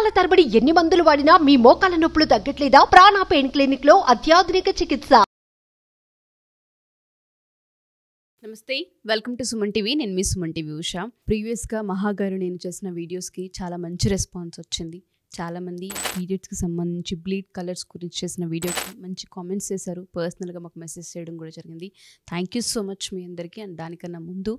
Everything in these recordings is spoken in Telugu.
నెలల తరబడి ఎన్ని మందులు వాడినా మీ మోకాల నొప్పులు తగ్గట్లేదా ప్రాణ పెయిన్ క్లినిక్ లో అత్యాధునిక చికిత్స నమస్తే వెల్కమ్ టు సుమన్ టీవీ నేను మీ సుమన్ టీవీ ఉషా ప్రీవియస్గా మహాగారు నేను చేసిన వీడియోస్కి చాలా మంచి రెస్పాన్స్ వచ్చింది చాలామంది పీరియడ్స్కి సంబంధించి బ్లీడ్ కలర్స్ గురించి చేసిన వీడియోకి మంచి కామెంట్స్ చేశారు పర్సనల్గా మాకు మెసేజ్ చేయడం కూడా జరిగింది థ్యాంక్ యూ సో మచ్ మీ అందరికీ అండ్ దానికన్నా ముందు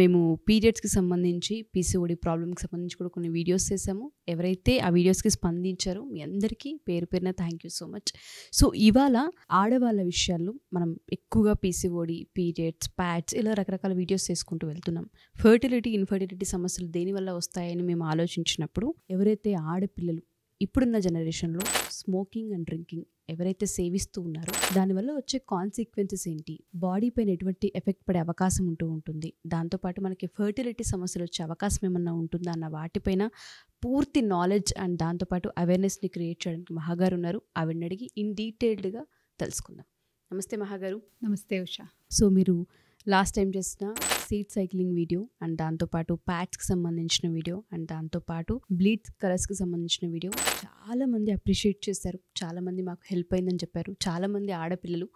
మేము పీరియడ్స్కి సంబంధించి పీసీఓడి ప్రాబ్లమ్కి సంబంధించి కూడా కొన్ని వీడియోస్ చేశాము ఎవరైతే ఆ వీడియోస్కి స్పందించారో మీ అందరికీ పేరు పేరున thank you so much so ఇవాళ ఆడవాళ్ళ విషయాల్లో మనం ఎక్కువగా పీసీఓడి పీరియడ్స్ ప్యాడ్స్ ఇలా రకరకాల వీడియోస్ చేసుకుంటూ వెళ్తున్నాం ఫర్టిలిటీ ఇన్ఫర్టిలిటీ సమస్యలు దేనివల్ల వస్తాయని మేము ఆలోచించినప్పుడు ఎవరైతే ఆడపిల్ల ఇప్పుడున్న జనరేషన్లో స్మోకింగ్ అండ్ డ్రింకింగ్ ఎవరైతే సేవిస్తూ ఉన్నారో దానివల్ల వచ్చే కాన్సిక్వెన్సెస్ ఏంటి బాడీ పైన ఎటువంటి ఎఫెక్ట్ పడే అవకాశం ఉంటూ ఉంటుంది దాంతోపాటు మనకి ఫర్టిలిటీ సమస్యలు వచ్చే అవకాశం ఏమన్నా ఉంటుందా అన్న వాటిపైన పూర్తి నాలెడ్జ్ అండ్ దాంతోపాటు అవేర్నెస్ని క్రియేట్ చేయడానికి మహాగారు ఉన్నారు ఆవిడని అడిగి ఇన్ డీటెయిల్డ్గా తెలుసుకుందాం నమస్తే మహాగారు నమస్తే ఉషా సో మీరు లాస్ట్ టైం చేసిన సీట్ సైక్లింగ్ వీడియో అండ్ దాంతోపాటు ప్యాట్స్కి సంబంధించిన వీడియో అండ్ దాంతోపాటు బ్లీడ్ కలర్స్కి సంబంధించిన వీడియో చాలామంది అప్రిషియేట్ చేశారు చాలామంది మాకు హెల్ప్ అయిందని చెప్పారు చాలామంది ఆడపిల్లలు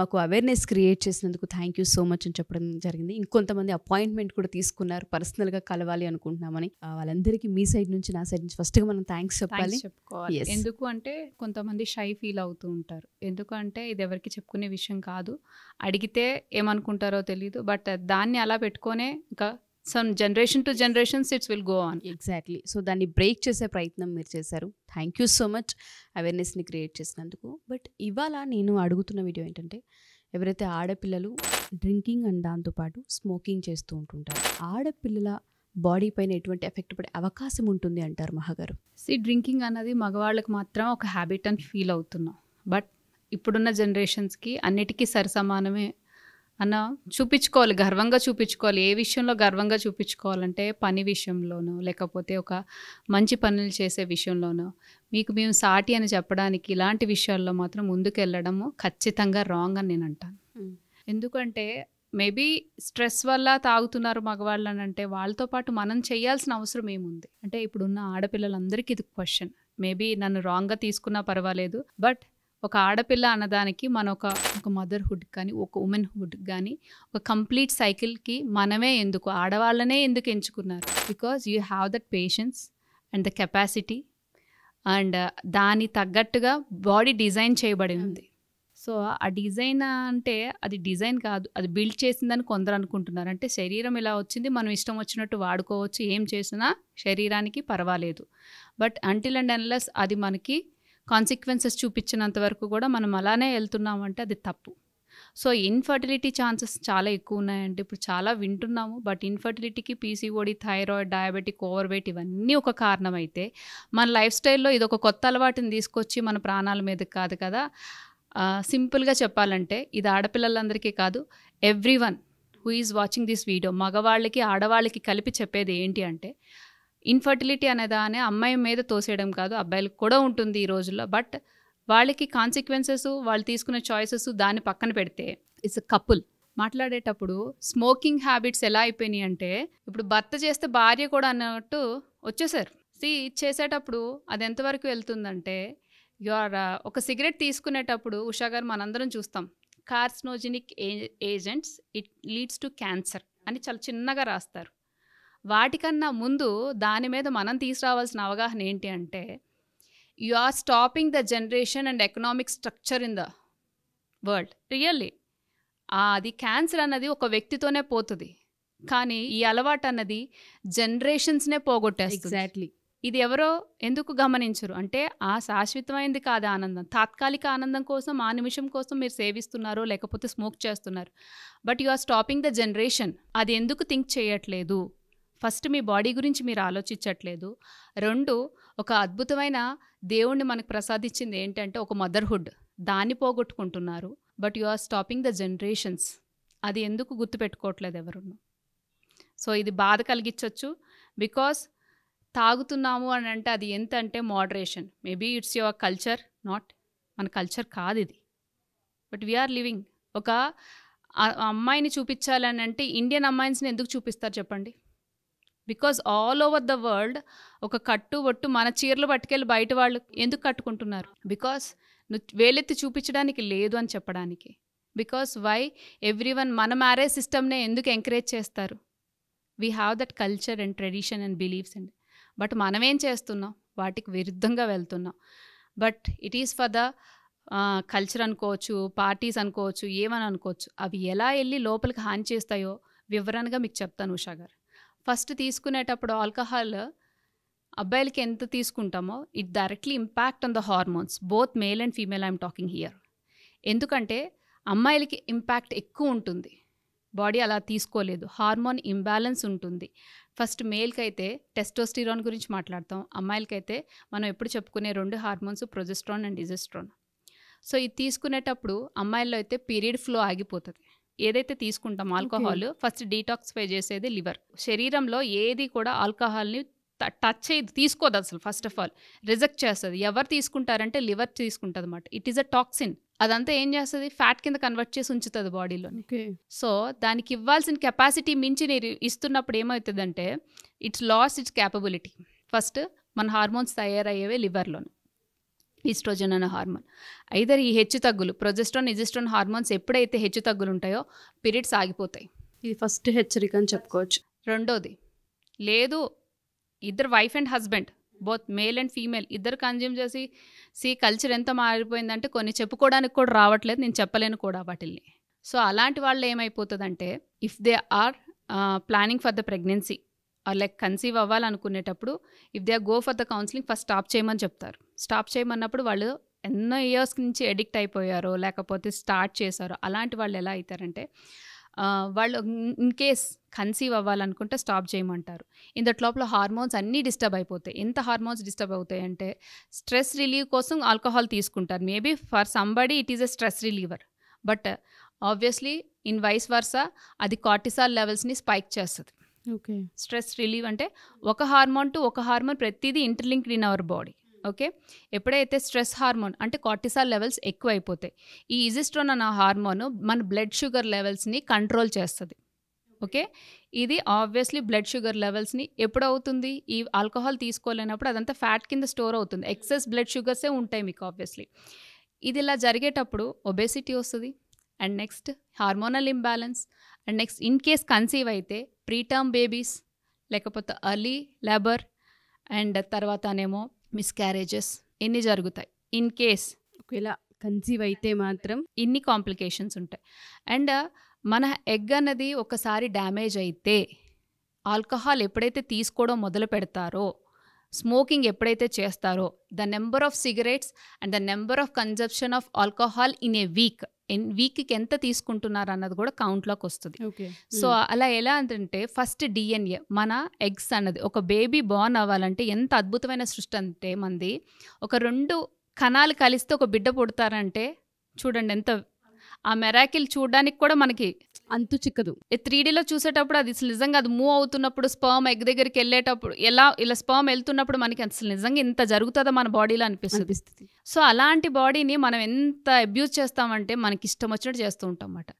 మాకు అవేర్నెస్ క్రియేట్ చేసినందుకు థ్యాంక్ యూ సో మచ్ అని చెప్పడం జరిగింది ఇంకొంతమంది అపాయింట్మెంట్ కూడా తీసుకున్నారు పర్సనల్గా కలవాలి అనుకుంటున్నామని వాళ్ళందరికీ మీ సైడ్ నుంచి నా సైడ్ నుంచి ఫస్ట్గా మనం థ్యాంక్స్ చెప్పాలి చెప్పుకోవాలి ఎందుకు అంటే కొంతమంది షై ఫీల్ అవుతూ ఉంటారు ఎందుకంటే ఇది ఎవరికి చెప్పుకునే విషయం కాదు అడిగితే ఏమనుకుంటారో తెలీదు బట్ దాన్ని అలా పెట్టుకొనే ఇంకా some generation to generations it's will go on exactly so దాన్ని బ్రేక్ చేసే ప్రయత్నం మీరు చేశారు థ్యాంక్ యూ సో మచ్ అవేర్నెస్ని క్రియేట్ చేసినందుకు బట్ ఇవాళ నేను అడుగుతున్న వీడియో ఏంటంటే ఎవరైతే ఆడపిల్లలు డ్రింకింగ్ అండ్ దాంతోపాటు స్మోకింగ్ చేస్తూ ఉంటుంటారు ఆడపిల్లల బాడీ పైన ఎటువంటి ఎఫెక్ట్ పడే అవకాశం ఉంటుంది అంటారు మహాగారు సి డ్రింకింగ్ అన్నది మగవాళ్ళకి మాత్రం ఒక హ్యాబిట్ అని ఫీల్ అవుతున్నాం బట్ ఇప్పుడున్న జనరేషన్స్కి అన్నిటికీ సరిసమానమే అన్న చూపించుకోవాలి గర్వంగా చూపించుకోవాలి ఏ విషయంలో గర్వంగా చూపించుకోవాలంటే పని విషయంలోనో లేకపోతే ఒక మంచి పనులు చేసే విషయంలోనో మీకు మేము సాటి అని చెప్పడానికి ఇలాంటి విషయాల్లో మాత్రం ముందుకు వెళ్ళడము ఖచ్చితంగా రాంగ్ అని నేను అంటాను ఎందుకంటే మేబీ స్ట్రెస్ వల్ల తాగుతున్నారు మగవాళ్ళు అని అంటే వాళ్ళతో పాటు మనం చేయాల్సిన అవసరం ఏముంది అంటే ఇప్పుడున్న ఆడపిల్లలందరికీ ఇది క్వశ్చన్ మేబీ నన్ను రాంగ్గా తీసుకున్నా పర్వాలేదు బట్ ఒక ఆడపిల్ల అన్నదానికి మన ఒక ఒక మదర్హుడ్ కానీ ఒక ఉమెన్హుడ్ కానీ ఒక కంప్లీట్ సైకిల్కి మనమే ఎందుకు ఆడవాళ్ళనే ఎందుకు ఎంచుకున్నారు because you have that patience and the capacity and దాని తగ్గట్టుగా బాడీ డిజైన్ చేయబడి ఉంది సో ఆ డిజైన్ అంటే అది డిజైన్ కాదు అది బిల్డ్ చేసిందని కొందరు అనుకుంటున్నారు అంటే శరీరం ఇలా వచ్చింది మనం ఇష్టం వచ్చినట్టు వాడుకోవచ్చు ఏం చేసినా శరీరానికి పర్వాలేదు బట్ అంటిల్ అండ్ అన్లెస్ అది మనకి కాన్సిక్వెన్సెస్ చూపించినంత వరకు కూడా మనం అలానే వెళ్తున్నామంటే అది తప్పు సో ఇన్ఫర్టిలిటీ ఛాన్సెస్ చాలా ఎక్కువ ఉన్నాయండి ఇప్పుడు చాలా వింటున్నాము బట్ ఇన్ఫర్టిలిటీకి పీసీఓడి థైరాయిడ్ డయాబెటిక్ వెయిట్ ఇవన్నీ ఒక కారణం అయితే మన లైఫ్ స్టైల్లో ఇది ఒక కొత్త అలవాటుని తీసుకొచ్చి మన ప్రాణాల మీద కాదు కదా సింపుల్గా చెప్పాలంటే ఇది ఆడపిల్లలందరికీ కాదు everyone who is watching this video మగవాళ్ళకి ఆడవాళ్ళకి కలిపి చెప్పేది ఏంటి అంటే ఇన్ఫర్టిలిటీ అనేదా అనే అమ్మాయి మీద తోసేయడం కాదు అబ్బాయిలకు కూడా ఉంటుంది ఈ రోజుల్లో బట్ వాళ్ళకి కాన్సిక్వెన్సెస్ వాళ్ళు తీసుకునే చాయిసెస్ దాన్ని పక్కన పెడితే ఇట్స్ కపుల్ మాట్లాడేటప్పుడు స్మోకింగ్ హ్యాబిట్స్ ఎలా అయిపోయినాయి అంటే ఇప్పుడు భర్త చేస్తే భార్య కూడా అన్నట్టు వచ్చేసారు సి చేసేటప్పుడు అది ఎంతవరకు వెళ్తుందంటే యు uh, ఒక సిగరెట్ తీసుకునేటప్పుడు ఉషా గారు మనందరం చూస్తాం carcinogenic agents it leads to cancer అని చాలా చిన్నగా రాస్తారు వాటికన్నా ముందు దాని మీద మనం తీసుకురావాల్సిన అవగాహన ఏంటి అంటే you are stopping the generation and economic structure in the world really అది క్యాన్సర్ అన్నది ఒక వ్యక్తితోనే పోతుంది కానీ ఈ అలవాటు అన్నది జనరేషన్స్నే పోగొట్టారు ఎగ్జాక్ట్లీ ఇది ఎవరో ఎందుకు గమనించరు అంటే ఆ శాశ్వతమైంది కాదు ఆనందం తాత్కాలిక ఆనందం కోసం ఆ నిమిషం కోసం మీరు సేవిస్తున్నారో లేకపోతే స్మోక్ చేస్తున్నారు but you are stopping the generation అది ఎందుకు థింక్ చేయట్లేదు ఫస్ట్ మీ బాడీ గురించి మీరు ఆలోచించట్లేదు రెండు ఒక అద్భుతమైన దేవుణ్ణి మనకు ప్రసాదించింది ఏంటంటే ఒక మదర్హుడ్ దాన్ని పోగొట్టుకుంటున్నారు but you are stopping the generations అది ఎందుకు గుర్తుపెట్టుకోవట్లేదు ఎవరును సో ఇది బాధ కలిగించవచ్చు బికాస్ తాగుతున్నాము అని అంటే అది ఎంత అంటే moderation maybe it's your culture not మన కల్చర్ కాదు ఇది బట్ వీఆర్ లివింగ్ ఒక అమ్మాయిని చూపించాలని అంటే ఇండియన్ అమ్మాయిని ఎందుకు చూపిస్తారు చెప్పండి because all over the world ఒక కట్టు ఒట్టు మన చీరలు పట్టుకెళ్ళి బయట వాళ్ళు ఎందుకు కట్టుకుంటున్నారు బికాస్ నువ్వు వేలెత్తి చూపించడానికి లేదు అని చెప్పడానికి బికాస్ వై ఎవ్రీ వన్ మన మ్యారేజ్ సిస్టమ్నే ఎందుకు ఎంకరేజ్ చేస్తారు we have that culture and tradition and beliefs and but మనమేం చేస్తున్నాం వాటికి విరుద్ధంగా వెళ్తున్నాం but it is for the culture అనుకోవచ్చు పార్టీస్ అనుకోవచ్చు ఏమని అనుకోవచ్చు అవి ఎలా వెళ్ళి లోపలికి హాని చేస్తాయో వివరణగా మీకు చెప్తాను ఉషా గారు ఫస్ట్ తీసుకునేటప్పుడు ఆల్కహాల్ అబ్బాయిలకి ఎంత తీసుకుంటామో it directly impact on the hormones both male and female I'm talking here ఎందుకంటే అమ్మాయిలకి ఇంపాక్ట్ ఎక్కువ ఉంటుంది బాడీ అలా తీసుకోలేదు హార్మోన్ ఇంబ్యాలెన్స్ ఉంటుంది ఫస్ట్ మేల్కి అయితే టెస్టోస్టిరాన్ గురించి మాట్లాడతాం అమ్మాయిలకైతే మనం ఎప్పుడు చెప్పుకునే రెండు హార్మోన్స్ ప్రొజెస్ట్రాన్ అండ్ డిజెస్ట్రాన్ సో ఇది తీసుకునేటప్పుడు అమ్మాయిల్లో అయితే పీరియడ్ ఫ్లో ఆగిపోతుంది ఏదైతే తీసుకుంటాం ఆల్కహాల్ ఫస్ట్ డీటాక్సిఫై చేసేది లివర్ శరీరంలో ఏది కూడా ఆల్కహాల్ని టచ్ అయ్యి తీసుకోదు అసలు ఫస్ట్ ఆఫ్ ఆల్ రిజెక్ట్ చేస్తుంది ఎవరు తీసుకుంటారంటే లివర్ తీసుకుంటుంది అనమాట ఇట్ ఈస్ అ టాక్సిన్ అదంతా ఏం చేస్తుంది ఫ్యాట్ కింద కన్వర్ట్ చేసి ఉంచుతుంది బాడీలో సో దానికి ఇవ్వాల్సిన కెపాసిటీ మించి నేను ఇస్తున్నప్పుడు ఏమవుతుందంటే it's loss its capability first మన హార్మోన్స్ తయారయ్యేవే లివర్లోనే ఈస్ట్రోజన్ అనే హార్మోన్ ఐదర్ ఈ హెచ్చు తగ్గులు ప్రొజెస్ట్రాన్ ఇజెస్ట్రాన్ హార్మోన్స్ ఎప్పుడైతే హెచ్చు తగ్గులు ఉంటాయో పీరియడ్స్ ఆగిపోతాయి ఇది ఫస్ట్ హెచ్చరిక అని చెప్పుకోవచ్చు రెండోది లేదు ఇద్దరు wife and husband both male and female ఇద్దరు కన్జ్యూమ్ చేసి సి కల్చర్ ఎంత మారిపోయిందంటే కొన్ని చెప్పుకోవడానికి కూడా రావట్లేదు నేను చెప్పలేను కూడా వాటిల్ని సో అలాంటి వాళ్ళు ఏమైపోతుందంటే if they are planning for the pregnancy or like conceive అవ్వాలనుకునేటప్పుడు if they are go for the counselling first stop చేయమని చెప్తారు స్టాప్ చేయమన్నప్పుడు వాళ్ళు ఎన్నో ఇయర్స్ నుంచి ఎడిక్ట్ అయిపోయారో లేకపోతే స్టార్ట్ చేశారో అలాంటి వాళ్ళు ఎలా అవుతారంటే వాళ్ళు ఇన్ కేస్ కన్సీవ్ అవ్వాలనుకుంటే స్టాప్ చేయమంటారు ఇంతటి లోపల హార్మోన్స్ అన్నీ డిస్టర్బ్ అయిపోతాయి ఎంత హార్మోన్స్ డిస్టర్బ్ అవుతాయి అంటే స్ట్రెస్ రిలీవ్ కోసం ఆల్కహాల్ తీసుకుంటారు maybe for somebody it is a stress reliever but obviously in vice versa అది కార్టిసాల్ లెవెల్స్ని స్పైక్ చేస్తుంది ఓకే స్ట్రెస్ రిలీవ్ అంటే ఒక హార్మోన్ టు ఒక హార్మోన్ ప్రతిదీ interlinked in our body okay ఎప్పుడైతే స్ట్రెస్ హార్మోన్ అంటే కార్టిసాల్ లెవెల్స్ ఎక్కువైపోతాయి ఈ ఇజిస్ట్రోన్ అన్న హార్మోన్ మన బ్లడ్ షుగర్ లెవెల్స్ని కంట్రోల్ చేస్తుంది ఓకే ఇది ఆబ్వియస్లీ బ్లడ్ షుగర్ లెవెల్స్ని ఎప్పుడవుతుంది ఈ ఆల్కహాల్ తీసుకోలేనప్పుడు అదంతా ఫ్యాట్ కింద స్టోర్ అవుతుంది ఎక్సెస్ బ్లడ్ షుగర్సే ఉంటాయి మీకు ఆబ్వియస్లీ ఇది ఇలా జరిగేటప్పుడు ఒబేసిటీ వస్తుంది and next hormonal imbalance and next in case conceive అయితే ప్రీటర్మ్ బేబీస్ లేకపోతే అర్లీ లేబర్ అండ్ తర్వాతనేమో మిస్క్యారేజెస్ ఎన్ని జరుగుతాయి ఇన్ కేస్ ఒకవేళ కన్సీవ్ అయితే మాత్రం ఇన్ని కాంప్లికేషన్స్ ఉంటాయి అండ్ uh, మన ఎగ్ అన్నది ఒకసారి డ్యామేజ్ అయితే ఆల్కహాల్ ఎప్పుడైతే తీసుకోవడం మొదలు పెడతారో స్మోకింగ్ ఎప్పుడైతే చేస్తారో the number of cigarettes and the number of consumption of alcohol in a week and వీక్కి ఎంత తీసుకుంటున్నారు అన్నది కూడా కౌంట్లోకి వస్తుంది సో అలా ఎలా అంటే ఫస్ట్ డిఎన్ఏ మన ఎగ్స్ అన్నది ఒక బేబీ బాన్ అవ్వాలంటే ఎంత అద్భుతమైన సృష్టి అంటే మంది ఒక రెండు కణాలు కలిస్తే ఒక బిడ్డ పుడతారంటే చూడండి ఎంత ఆ మెరాకిల్ చూడడానికి కూడా మనకి అంతు చిక్కదు త్రీ డీలో చూసేటప్పుడు అది అసలు నిజంగా అది మూవ్ అవుతున్నప్పుడు స్పర్మ్ ఎగ్ దగ్గరికి వెళ్ళేటప్పుడు ఎలా ఇలా స్పర్మ్ వెళ్తున్నప్పుడు మనకి అసలు నిజంగా ఇంత జరుగుతుందో మన బాడీలో అనిపిస్తుంది సో అలాంటి బాడీని మనం ఎంత అబ్యూజ్ చేస్తామంటే మనకి ఇష్టం వచ్చినట్టు చేస్తూ ఉంటాం అన్నమాట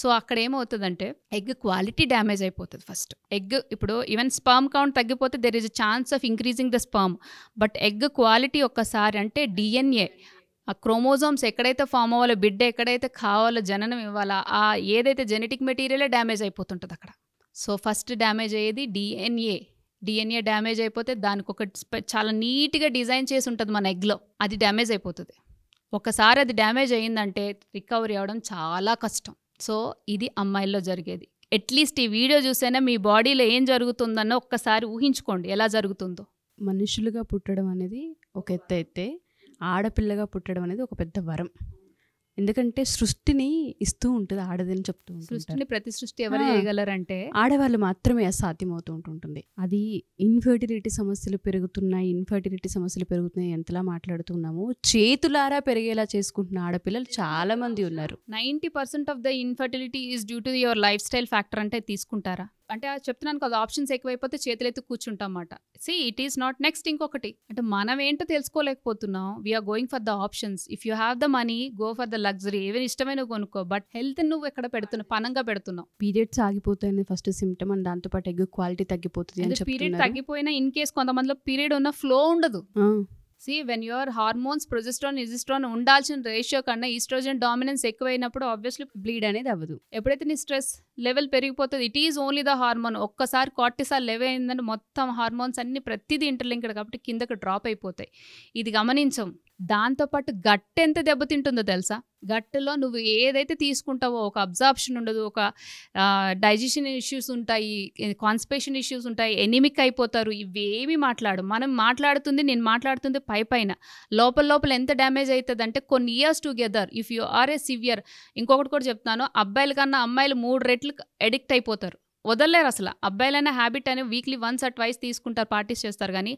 సో అక్కడ ఏమవుతుందంటే ఎగ్ క్వాలిటీ డ్యామేజ్ అయిపోతుంది ఫస్ట్ ఎగ్ ఇప్పుడు ఈవెన్ స్పర్మ్ కౌంట్ తగ్గిపోతే there is a chance of increasing the sperm but egg quality ఒక్కసారి అంటే డిఎన్ఏ ఆ క్రోమోజోమ్స్ ఎక్కడైతే ఫామ్ అవ్వాలో బిడ్డ ఎక్కడైతే కావాలో జననం ఇవ్వాలా ఆ ఏదైతే జెనెటిక్ మెటీరియలే డ్యామేజ్ అయిపోతుంటుంది అక్కడ సో ఫస్ట్ డ్యామేజ్ అయ్యేది డిఎన్ఏ డిఎన్ఏ డ్యామేజ్ అయిపోతే దానికి ఒక చాలా నీట్గా డిజైన్ చేసి ఉంటుంది మన ఎగ్లో అది డ్యామేజ్ అయిపోతుంది ఒకసారి అది డ్యామేజ్ అయ్యిందంటే రికవరీ అవ్వడం చాలా కష్టం సో ఇది అమ్మాయిల్లో జరిగేది అట్లీస్ట్ ఈ వీడియో చూసైనా మీ బాడీలో ఏం జరుగుతుందన్న ఒక్కసారి ఊహించుకోండి ఎలా జరుగుతుందో మనుషులుగా పుట్టడం అనేది ఒక ఎత్తు అయితే ఆడపిల్లగా పుట్టడం అనేది ఒక పెద్ద వరం ఎందుకంటే సృష్టిని ఇస్తూ ఉంటుంది ఆడదని చెప్తూ సృష్టిని ప్రతి సృష్టి ఎవరు చేయగలరంటే ఆడవాళ్ళు మాత్రమే అసాధ్యం అవుతూ ఉంటుంటుంది అది ఇన్ఫర్టిలిటీ సమస్యలు పెరుగుతున్నాయి ఇన్ఫర్టిలిటీ సమస్యలు పెరుగుతున్నాయి ఎంతలా మాట్లాడుతున్నాము చేతులారా పెరిగేలా చేసుకుంటున్న ఆడపిల్లలు చాలా మంది ఉన్నారు ninety percent of the infertility is due to your lifestyle factor అంటే తీసుకుంటారా అంటే చెప్తున్నాను కదా ఆప్షన్స్ ఎక్కువైపోతే చేతులైతే కూర్చుంటాం అన్నమాట see it is not next ఇంకొకటి అంటే మనం ఏంటో తెలుసుకోలేకపోతున్నాం we're going for the options if you have the money go for the luxury ఏవైనా ఇష్టమైన కొనుక్కో బట్ హెల్త్ నువ్వు ఎక్కడ పెడుతున్నావు పనంగా పెడుతున్నావు పీరియడ్స్ ఆగిపోతాయి ఫస్ట్ సిమ్టమ్ అండ్ దాంతో పాటు ఎగ్ క్వాలిటీ తగ్గిపోతుంది పీరియడ్ తగ్గిపోయినా ఇన్ కేసు కొంతమందిలో పీరియడ్ ఉన్న ఫ్లో ఉండదు see when your hormones progesterone oestrogen ఉండాల్సిన రేషియో కన్నా ఈస్ట్రోజన్ డామినెన్స్ ఎక్కువైనప్పుడు ఆబ్వియస్లీ బ్లీడ్ అనేది అవ్వదు ఎప్పుడైతే నీ స్ట్రెస్ లెవెల్ పెరిగిపోతుంది it is only the hormone ఒక్కసారి కార్టిసార్ లెవెల్ అయిందని మొత్తం హార్మోన్స్ అన్ని ప్రతిదీ ఇంటర్లింక్డ్ కాబట్టి కిందకు డ్రాప్ అయిపోతాయి ఇది గమనించం దాంతోపాటు గట్ ఎంత దెబ్బతింటుందో తెలుసా గట్టులో నువ్వు ఏదైతే తీసుకుంటావో ఒక అబ్జార్ప్షన్ ఉండదు ఒక డైజెషన్ ఇష్యూస్ ఉంటాయి కాన్స్పేషన్ ఇష్యూస్ ఉంటాయి ఎనిమిక్ అయిపోతారు ఇవేమి మాట్లాడు మనం మాట్లాడుతుంది నేను మాట్లాడుతుంది పై పైన లోపల లోపల ఎంత డ్యామేజ్ అవుతుంది అంటే కొన్ని years together if you are a severe ఇంకొకటి కూడా చెప్తాను అబ్బాయిల కన్నా అమ్మాయిలు మూడు రెట్లు ఎడిక్ట్ అయిపోతారు వదలలేరు అసలు అబ్బాయిలైనా హ్యాబిట్ అని వీక్లీ వన్స్ ఆర్ ట్వైస్ తీసుకుంటారు పార్టీస్ చేస్తారు కానీ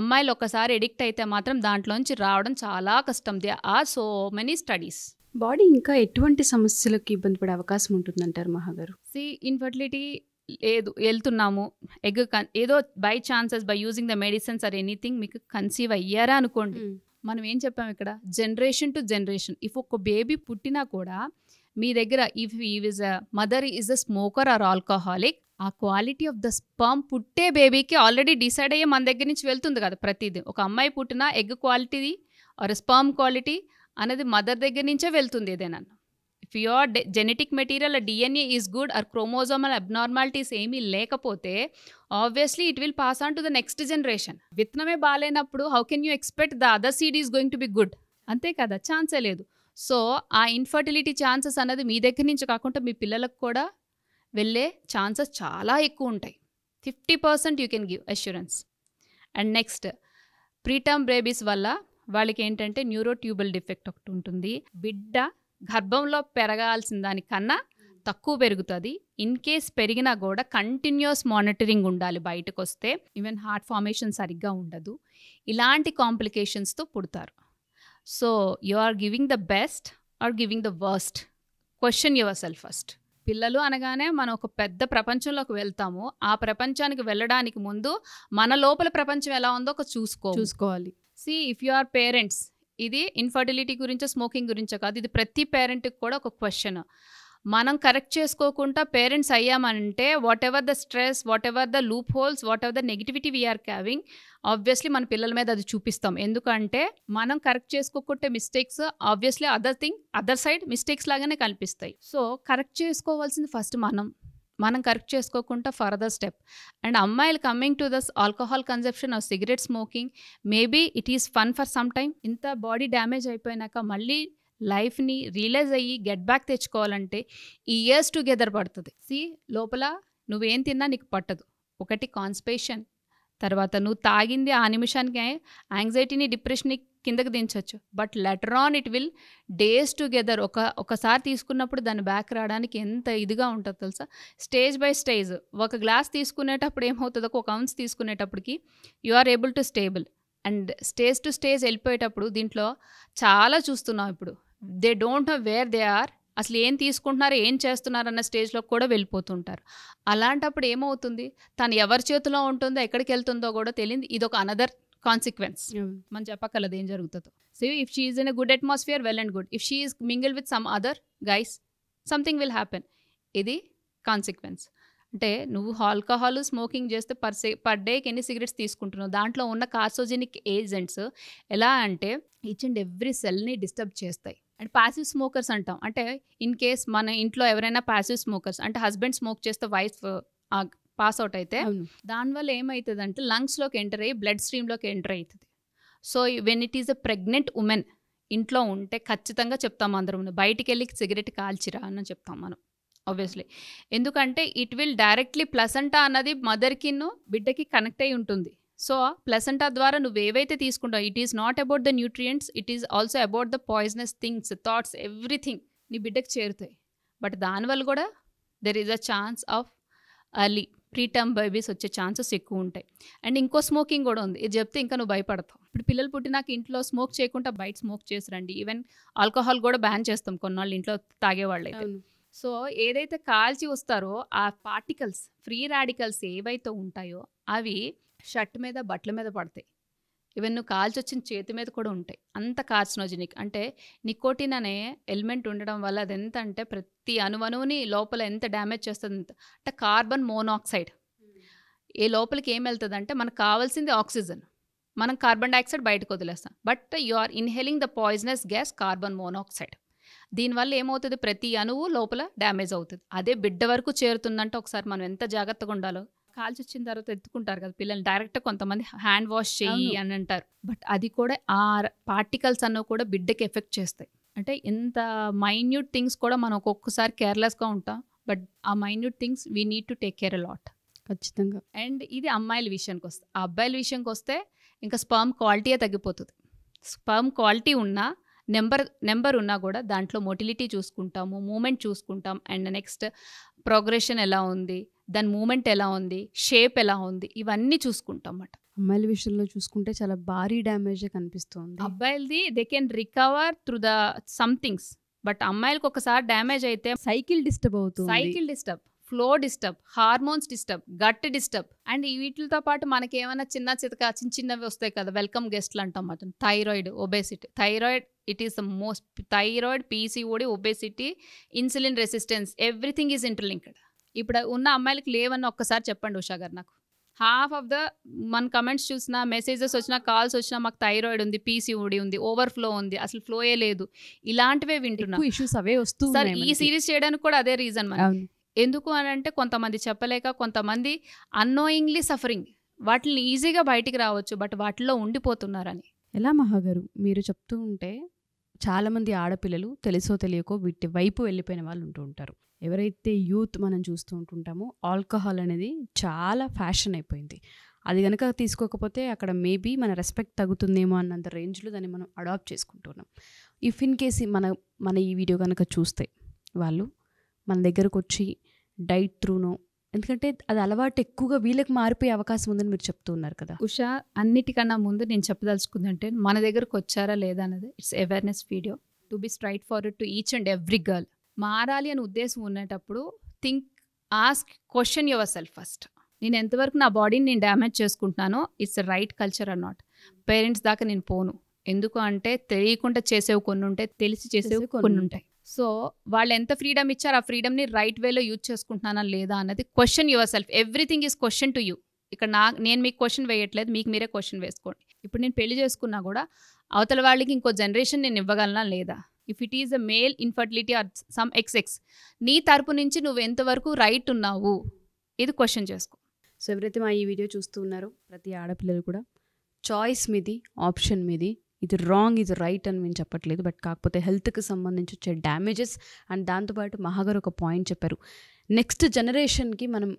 అమ్మాయిలు ఒకసారి ఎడిక్ట్ అయితే మాత్రం దాంట్లోంచి రావడం చాలా కష్టం they are so many studies body ఇంకా ఎటువంటి సమస్యలకు ఇబ్బంది పడే అవకాశం ఉంటుందంటారు మహాగారు సి ఇన్ఫర్టిలిటీ లేదు వెళ్తున్నాము ఎగ్ ఏదో by chances by using the medicines or anything మీకు కన్సీవ్ అయ్యారా అనుకోండి hmm. మనం ఏం చెప్పాము ఇక్కడ జనరేషన్ టు జనరేషన్ ఇఫ్ ఒక బేబీ పుట్టినా కూడా మీ దగ్గర ఇఫ్ ఈ is a mother is a smoker or alcoholic ఆ క్వాలిటీ ఆఫ్ ద స్పర్మ్ పుట్టే బేబీకి ఆల్రెడీ డిసైడ్ అయ్యే మన దగ్గర నుంచి వెళ్తుంది కదా ప్రతిదీ ఒక అమ్మాయి పుట్టిన egg quality or sperm quality అనేది మదర్ దగ్గర నుంచే వెళ్తుంది ఏదైనా if your genetic material DNA is good or chromosomal abnormalities ఏమీ లేకపోతే obviously it will pass on to the next generation విత్తనమే బాగాలేనప్పుడు how can you expect the other seed is going to be good అంతే కదా ఛాన్సే లేదు సో ఆ ఇన్ఫర్టిలిటీ ఛాన్సెస్ అన్నది మీ దగ్గర నుంచి కాకుండా మీ పిల్లలకు కూడా వెళ్ళే ఛాన్సెస్ చాలా ఎక్కువ ఉంటాయి fifty percent you can give assurance and next preterm babies వల్ల వాళ్ళకి ఏంటంటే న్యూరోట్యూబల్ డిఫెక్ట్ ఒకటి ఉంటుంది బిడ్డ గర్భంలో పెరగాల్సిన దానికన్నా తక్కువ పెరుగుతుంది ఇన్ కేస్ పెరిగినా కూడా కంటిన్యూస్ మానిటరింగ్ ఉండాలి బయటకు వస్తే ఈవెన్ హార్ట్ ఫార్మేషన్ సరిగ్గా ఉండదు ఇలాంటి కాంప్లికేషన్స్తో పుడతారు so you are giving the best or giving the worst question yourself first పిల్లలు అనగానే మనం ఒక పెద్ద ప్రపంచంలోకి వెళ్తాము ఆ ప్రపంచానికి వెళ్ళడానికి ముందు మన లోపల ప్రపంచం ఎలా ఉందో ఒక చూసుకో చూసుకోవాలి see if you are parents ఇది ఇన్ఫర్టిలిటీ గురించో స్మోకింగ్ గురించో కాదు ఇది ప్రతి పేరెంట్కి కూడా ఒక క్వశ్చన్ మనం కరెక్ట్ చేసుకోకుండా పేరెంట్స్ అయ్యామంటే whatever the stress whatever the loopholes whatever the negativity we're caving obviously మన పిల్లల మీద అది చూపిస్తాం ఎందుకంటే మనం కరెక్ట్ చేసుకోకుంటే mistakes obviously other thing other side mistakes లాగానే కనిపిస్తాయి సో కరెక్ట్ చేసుకోవాల్సింది ఫస్ట్ మనం మనం కరెక్ట్ చేసుకోకుండా ఫర్దర్ స్టెప్ అండ్ అమ్మాయిలు coming to this alcohol consumption of cigarette smoking maybe it is fun for some time ఇంత బాడీ డ్యామేజ్ అయిపోయినాక మళ్ళీ లైఫ్ని రియలైజ్ అయ్యి గెట్ బ్యాక్ తెచ్చుకోవాలంటే ఈ ఇయర్స్ టుగెదర్ పడుతుంది సి లోపల నువ్వేం తిన్నా నీకు పట్టదు ఒకటి కాన్స్పేషన్ తర్వాత నువ్వు తాగింది ఆ నిమిషానికి యాంగ్జైటీని డిప్రెషన్ని కిందకు దించవచ్చు but later on it will days together ఒక ఒకసారి తీసుకున్నప్పుడు దాన్ని బ్యాక్ రావడానికి ఎంత ఇదిగా ఉంటుందో తెలుసా స్టేజ్ బై స్టేజ్ ఒక గ్లాస్ తీసుకునేటప్పుడు ఏమవుతుందో ఒక అవున్స్ తీసుకునేటప్పటికి you are able to stable and stage to stage వెళ్ళిపోయేటప్పుడు దీంట్లో చాలా చూస్తున్నాం ఇప్పుడు they don't know where they are అసలు ఏం తీసుకుంటున్నారు ఏం చేస్తున్నారు అన్న స్టేజ్లోకి కూడా వెళ్ళిపోతుంటారు అలాంటప్పుడు ఏమవుతుంది తను ఎవరి చేతిలో ఉంటుందో ఎక్కడికి వెళ్తుందో కూడా తెలియదు ఇది ఒక అనదర్ కాన్సిక్వెన్స్ hmm. మనం చెప్పక్కర్లేదు ఏం జరుగుతుందో so if she is in good atmosphere well and good if she is mingle with some other guys something will happen ఇది కాన్సిక్వెన్స్ అంటే నువ్వు ఆల్కహాల్ స్మోకింగ్ చేస్తే పర్ సే పర్ డేకి ఎన్ని సిగరెట్స్ తీసుకుంటున్నావు దాంట్లో ఉన్న కార్సోజెనిక్ ఏజెంట్స్ ఎలా అంటే ఈచ్ అండ్ ఎవ్రీ సెల్ని డిస్టర్బ్ చేస్తాయి అండ్ ప్యాసివ్ స్మోకర్స్ అంటాం అంటే ఇన్ కేస్ మన ఇంట్లో ఎవరైనా ప్యాసివ్ స్మోకర్స్ అంటే హస్బెండ్ స్మోక్ చేస్తే వైఫ్ పాస్ అవుట్ అయితే దానివల్ల ఏమవుతుంది అంటే లంగ్స్లోకి ఎంటర్ అయ్యి బ్లడ్ స్ట్రీమ్లోకి ఎంటర్ అవుతుంది so when it is a pregnant woman ఇంట్లో ఉంటే ఖచ్చితంగా చెప్తాం అందరం బయటికి వెళ్ళి సిగరెట్ కాల్చిరా అని చెప్తాం మనం ఆబ్వియస్లీ ఎందుకంటే ఇట్ విల్ డైరెక్ట్లీ ప్లసంటా అన్నది మదర్కిను బిడ్డకి కనెక్ట్ అయి ఉంటుంది సో ప్లసంటా ద్వారా నువ్వు ఏవైతే తీసుకుంటావు it is not about the nutrients it is also about the poisonous things thoughts everything నీ బిడ్డకి చేరుతాయి బట్ దానివల్ల కూడా there is a chance of early preterm babies వచ్చే ఛాన్సెస్ ఎక్కువ ఉంటాయి అండ్ ఇంకో స్మోకింగ్ కూడా ఉంది ఇది చెప్తే ఇంకా నువ్వు భయపడతావు ఇప్పుడు పిల్లలు పుట్టినాక ఇంట్లో స్మోక్ చేయకుండా బయట స్మోక్ చేసి రండి ఈవెన్ ఆల్కహాల్ కూడా బ్యాన్ చేస్తాం కొన్నాళ్ళు ఇంట్లో తాగేవాళ్ళు అయితే సో ఏదైతే కాల్చి వస్తారో ఆ పార్టికల్స్ ఫ్రీ రాడికల్స్ ఏవైతే ఉంటాయో అవి షర్ట్ మీద బట్టల మీద పడతాయి ఈవెన్ నువ్వు కాల్చి వచ్చిన చేతి మీద కూడా ఉంటాయి అంత కార్సినోజెనిక్ అంటే నికోటిన్ అనే ఎలిమెంట్ ఉండడం వల్ల అది ఎంత అంటే ప్రతి అణువణువుని లోపల ఎంత డ్యామేజ్ చేస్తుంది అంటే కార్బన్ మోనాక్సైడ్ ఏ లోపలికి ఏం వెళ్తుంది అంటే మనకు కావాల్సింది ఆక్సిజన్ మనం కార్బన్ డైఆక్సైడ్ బయటకు వదిలేస్తాం but you are inhaling the poisonous gas carbon monoxide దీనివల్ల ఏమవుతుంది ప్రతి అణువు లోపల డ్యామేజ్ అవుతుంది అదే బిడ్డ వరకు చేరుతుందంటే ఒకసారి మనం ఎంత జాగ్రత్తగా ఉండాలో కాల్చి వచ్చిన తర్వాత ఎత్తుకుంటారు కదా పిల్లల్ని డైరెక్ట్ కొంతమంది హ్యాండ్ వాష్ చేయి అని అంటారు బట్ అది కూడా ఆ పార్టికల్స్ అన్నవి కూడా బిడ్డకి ఎఫెక్ట్ చేస్తాయి అంటే ఇంత మైన్యూట్ థింగ్స్ కూడా మనం ఒక్కొక్కసారి కేర్లెస్గా ఉంటాం బట్ ఆ minute things we need to take care a lot ఖచ్చితంగా అండ్ ఇది అమ్మాయిల విషయానికి వస్తే ఆ అబ్బాయిల విషయానికి వస్తే ఇంకా స్పర్మ్ క్వాలిటీయే తగ్గిపోతుంది స్పర్మ్ క్వాలిటీ ఉన్నా నెంబర్ నెంబర్ ఉన్నా కూడా దాంట్లో మోటిలిటీ చూసుకుంటాము మూమెంట్ చూసుకుంటాం అండ్ నెక్స్ట్ ప్రోగ్రెషన్ ఎలా ఉంది దాని మూమెంట్ ఎలా ఉంది షేప్ ఎలా ఉంది ఇవన్నీ చూసుకుంటాం అన్నమాట అమ్మాయిల విషయంలో చూసుకుంటే చాలా భారీ డ్యామేజ్ కనిపిస్తుంది అబ్బాయిలది they can recover through the somethings but అమ్మాయిలకు ఒకసారి డ్యామేజ్ అయితే సైకిల్ డిస్టర్బ్ అవుతుంది cycle disturb flow disturb hormones disturb gut disturb and వీటితో పాటు మనకి ఏమైనా చిన్న చితక చిన్న చిన్నవి వస్తాయి కదా వెల్కమ్ గెస్ట్లు అంటాం మాట thyroid obesity thyroid it is the most thyroid PCOD obesity insulin resistance everything is interlinked ఇప్పుడు ఉన్న అమ్మాయిలకు లేవని ఒక్కసారి చెప్పండి ఉషా గారు నాకు హాఫ్ ఆఫ్ ద మన కమెంట్స్ చూసినా మెసేజెస్ వచ్చినా కాల్స్ వచ్చినా మాకు థైరాయిడ్ ఉంది పీసీఓడి ఉంది ఓవర్ఫ్లో ఉంది అసలు ఫ్లోయే లేదు ఇలాంటివే వింటున్నా ఇష్యూస్ అవే సార్ ఈ సిరీస్ చేయడానికి కూడా అదే రీజన్ మనం ఎందుకు అని అంటే కొంతమంది చెప్పలేక కొంతమంది అన్నోయింగ్లీ సఫరింగ్ వాటిని ఈజీగా బయటికి రావచ్చు బట్ వాటిలో ఉండిపోతున్నారని ఎలా మహాగారు మీరు చెప్తూ ఉంటే చాలామంది ఆడపిల్లలు తెలుసో తెలియకో వీటి వైపు వెళ్ళిపోయిన వాళ్ళు ఉంటూ ఉంటారు ఎవరైతే యూత్ మనం చూస్తూ ఉంటుంటామో ఆల్కహాల్ అనేది చాలా ఫ్యాషన్ అయిపోయింది అది కనుక తీసుకోకపోతే అక్కడ మేబీ మన రెస్పెక్ట్ తగ్గుతుందేమో అన్నంత రేంజ్లో దాన్ని మనం అడాప్ట్ చేసుకుంటున్నాం ఇఫ్ ఇన్ కేసు మన మన ఈ వీడియో కనుక చూస్తే వాళ్ళు మన దగ్గరకు వచ్చి డైట్ త్రూనో ఎందుకంటే అది అలవాటు ఎక్కువగా వీళ్ళకి మారిపోయే అవకాశం ఉందని మీరు చెప్తూ ఉన్నారు కదా ఉషా అన్నిటికన్నా ముందు నేను చెప్పదలుచుకుందంటే మన దగ్గరకు వచ్చారా లేదా అన్నది it's awareness video to be straightforward to each and every girl మారాలి అనే ఉద్దేశం ఉన్నటప్పుడు think ask question yourself first నేను ఎంతవరకు నా బాడీని నేను డ్యామేజ్ చేసుకుంటున్నానో it's right culture or not parents దాకా నేను పోను ఎందుకు అంటే తెలియకుండా చేసేవి కొన్ని ఉంటాయి తెలిసి చేసేవి కొన్ని ఉంటాయి సో వాళ్ళు ఎంత ఫ్రీడమ్ ఇచ్చారు ఆ ఫ్రీడమ్ని రైట్ వేలో యూజ్ చేసుకుంటున్నానా లేదా అన్నది question yourself everything is question to you ఇక్కడ నా నేను మీకు క్వశ్చన్ వేయట్లేదు మీకు మీరే క్వశ్చన్ వేసుకోండి ఇప్పుడు నేను పెళ్లి చేసుకున్నా కూడా అవతల వాళ్ళకి ఇంకో జనరేషన్ నేను ఇవ్వగలనా లేదా if it is a male infertility or some X X నీ తరపు నుంచి నువ్వు ఎంతవరకు రైట్ ఉన్నావు ఇది క్వశ్చన్ చేసుకో సో ఎవరైతే మా ఈ వీడియో చూస్తూ ఉన్నారో ప్రతి ఆడపిల్లలు కూడా చాయిస్ మీది ఆప్షన్ మీది ఇది రాంగ్ ఇది రైట్ అని మేము చెప్పట్లేదు బట్ కాకపోతే హెల్త్కి సంబంధించి వచ్చే డ్యామేజెస్ అండ్ దాంతోపాటు మహాగారు ఒక పాయింట్ చెప్పారు నెక్స్ట్ జనరేషన్కి మనం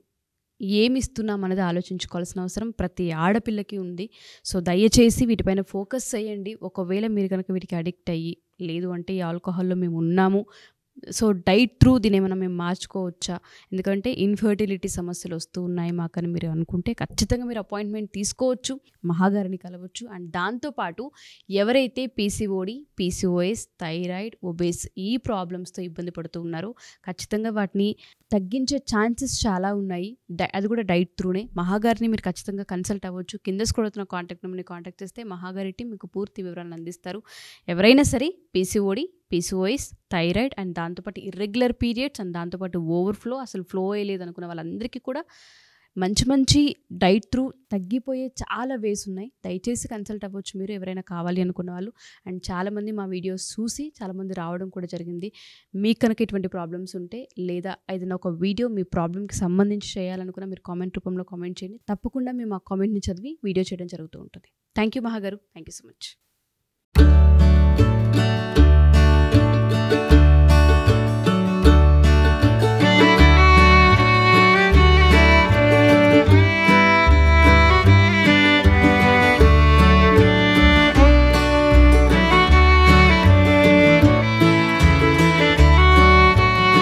ఇస్తున్నాం అనేది ఆలోచించుకోవాల్సిన అవసరం ప్రతి ఆడపిల్లకి ఉంది సో దయచేసి వీటిపైన ఫోకస్ చేయండి ఒకవేళ మీరు కనుక వీటికి అడిక్ట్ అయ్యి లేదు అంటే ఈ ఆల్కహాల్లో మేము ఉన్నాము సో డైట్ త్రూ దీని ఏమైనా మేము మార్చుకోవచ్చా ఎందుకంటే ఇన్ఫర్టిలిటీ సమస్యలు వస్తూ ఉన్నాయి మాకని మీరు అనుకుంటే ఖచ్చితంగా మీరు అపాయింట్మెంట్ తీసుకోవచ్చు మహాగారిని కలవచ్చు అండ్ దాంతోపాటు ఎవరైతే పీసీఓడి పీసీఓఎస్ థైరాయిడ్ ఒబేస్ ఈ ప్రాబ్లమ్స్తో ఇబ్బంది పడుతూ ఉన్నారో ఖచ్చితంగా వాటిని తగ్గించే ఛాన్సెస్ చాలా ఉన్నాయి అది కూడా డైట్ త్రూనే మహాగారిని మీరు ఖచ్చితంగా కన్సల్ట్ అవ్వచ్చు కింద కొడుతున్న కాంటాక్ట్ నెంబర్ని కాంటాక్ట్ చేస్తే మహాగారి మీకు పూర్తి వివరాలను అందిస్తారు ఎవరైనా సరే పీసీఓడి పీసీఓఎస్ థైరాయిడ్ అండ్ దాంతోపాటు ఇర్రెగ్యులర్ పీరియడ్స్ అండ్ దాంతోపాటు ఓవర్ఫ్లో అసలు ఫ్లో అయ్యలేదు అనుకున్న వాళ్ళందరికీ కూడా మంచి మంచి డైట్ త్రూ తగ్గిపోయే చాలా వేస్ ఉన్నాయి దయచేసి కన్సల్ట్ అవ్వచ్చు మీరు ఎవరైనా కావాలి అనుకున్న వాళ్ళు అండ్ చాలామంది మా వీడియోస్ చూసి చాలామంది రావడం కూడా జరిగింది మీకు కనుక ఇటువంటి ప్రాబ్లమ్స్ ఉంటే లేదా ఏదైనా ఒక వీడియో మీ ప్రాబ్లమ్కి సంబంధించి చేయాలనుకున్న మీరు కామెంట్ రూపంలో కామెంట్ చేయండి తప్పకుండా మేము ఆ కామెంట్ని చదివి వీడియో చేయడం జరుగుతూ ఉంటుంది థ్యాంక్ యూ మహాగారు థ్యాంక్ యూ సో మచ్